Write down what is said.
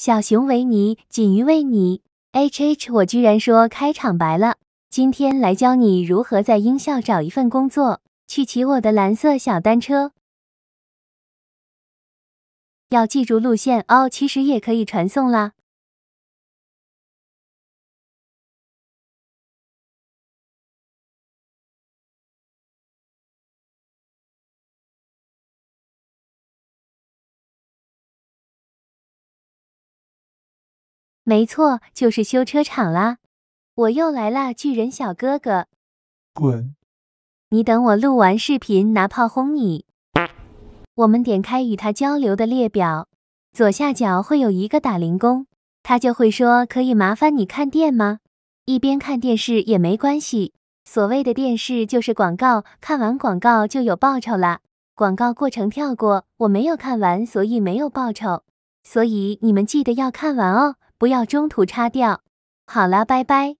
小熊维尼，锦鱼维尼，H H，我居然说开场白了。今天来教你如何在音效找一份工作，去骑我的蓝色小单车，要记住路线哦。其实也可以传送啦。没错，就是修车厂啦！我又来啦，巨人小哥哥，滚！你等我录完视频拿炮轰你。我们点开与他交流的列表，左下角会有一个打零工，他就会说可以麻烦你看店吗？一边看电视也没关系，所谓的电视就是广告，看完广告就有报酬啦。广告过程跳过，我没有看完，所以没有报酬。所以你们记得要看完哦。不要中途擦掉。好了，拜拜。